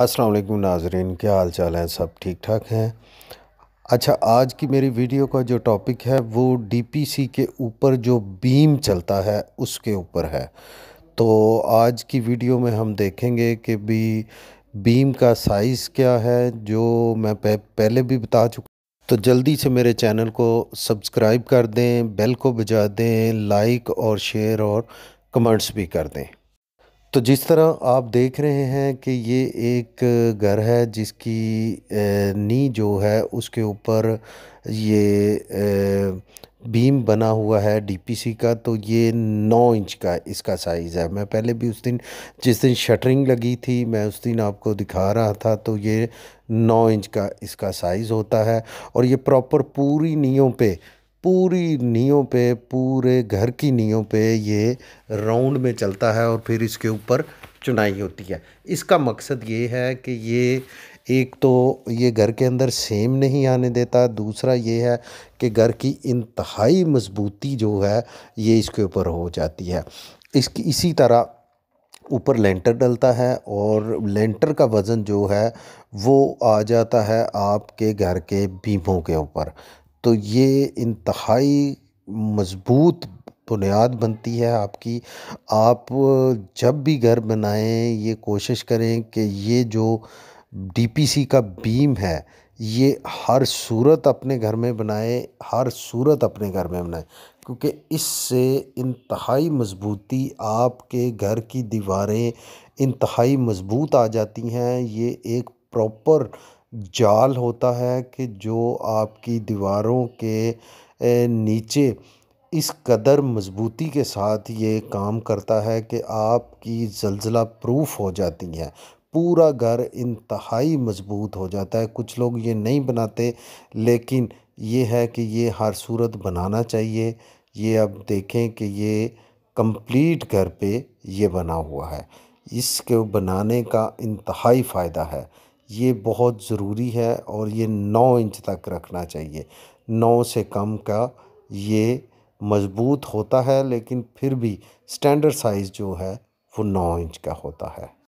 अस्सलाम वालेकुम नाजरीन क्या हाल चाल हैं सब ठीक ठाक हैं अच्छा आज की मेरी वीडियो का जो टॉपिक है वो डीपीसी के ऊपर जो बीम चलता है उसके ऊपर है तो आज की वीडियो में हम देखेंगे कि भी बीम का साइज़ क्या है जो मैं पहले भी बता चुका तो जल्दी से मेरे चैनल को सब्सक्राइब कर दें बेल को बजा दें लाइक और शेयर और कमेंट्स भी कर दें तो जिस तरह आप देख रहे हैं कि ये एक घर है जिसकी नी जो है उसके ऊपर ये बीम बना हुआ है डीपीसी का तो ये नौ इंच का इसका साइज़ है मैं पहले भी उस दिन जिस दिन शटरिंग लगी थी मैं उस दिन आपको दिखा रहा था तो ये नौ इंच का इसका साइज़ होता है और ये प्रॉपर पूरी नीयों पे पूरी नींव पे पूरे घर की नींव पे ये राउंड में चलता है और फिर इसके ऊपर चुनाई होती है इसका मकसद ये है कि ये एक तो ये घर के अंदर सेम नहीं आने देता दूसरा ये है कि घर की इंतहाई मजबूती जो है ये इसके ऊपर हो जाती है इसकी इसी तरह ऊपर लेंटर डलता है और लेंटर का वज़न जो है वो आ जाता है आपके घर के बीमों के ऊपर तो ये इंतहाई मज़बूत बुनियाद बनती है आपकी आप जब भी घर बनाएं ये कोशिश करें कि ये जो डीपीसी का बीम है ये हर सूरत अपने घर में बनाएं हर सूरत अपने घर में बनाएं क्योंकि इससे इंतहाई मज़बूती आपके घर की दीवारें इंतहाई मज़बूत आ जाती हैं ये एक प्रॉपर जाल होता है कि जो आपकी दीवारों के नीचे इस कदर मज़बूती के साथ ये काम करता है कि आपकी ज़लज़ला प्रूफ़ हो जाती हैं पूरा घर इंतहाई मज़बूत हो जाता है कुछ लोग ये नहीं बनाते लेकिन ये है कि ये हर सूरत बनाना चाहिए ये अब देखें कि ये कंप्लीट घर पे ये बना हुआ है इसके बनाने का इंतहाई फ़ायदा है ये बहुत ज़रूरी है और ये नौ इंच तक रखना चाहिए नौ से कम का ये मज़बूत होता है लेकिन फिर भी स्टैंडर्ड साइज़ जो है वो नौ इंच का होता है